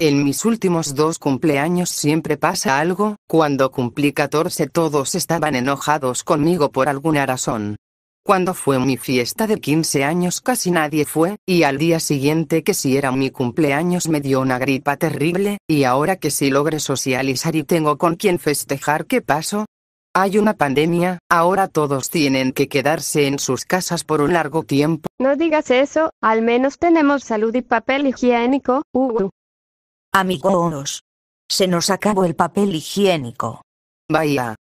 En mis últimos dos cumpleaños siempre pasa algo, cuando cumplí 14 todos estaban enojados conmigo por alguna razón. Cuando fue mi fiesta de 15 años casi nadie fue, y al día siguiente que si era mi cumpleaños me dio una gripa terrible, y ahora que si logre socializar y tengo con quien festejar ¿qué paso? Hay una pandemia, ahora todos tienen que quedarse en sus casas por un largo tiempo. No digas eso, al menos tenemos salud y papel higiénico, uh. uh. Amigos. Se nos acabó el papel higiénico. Vaya.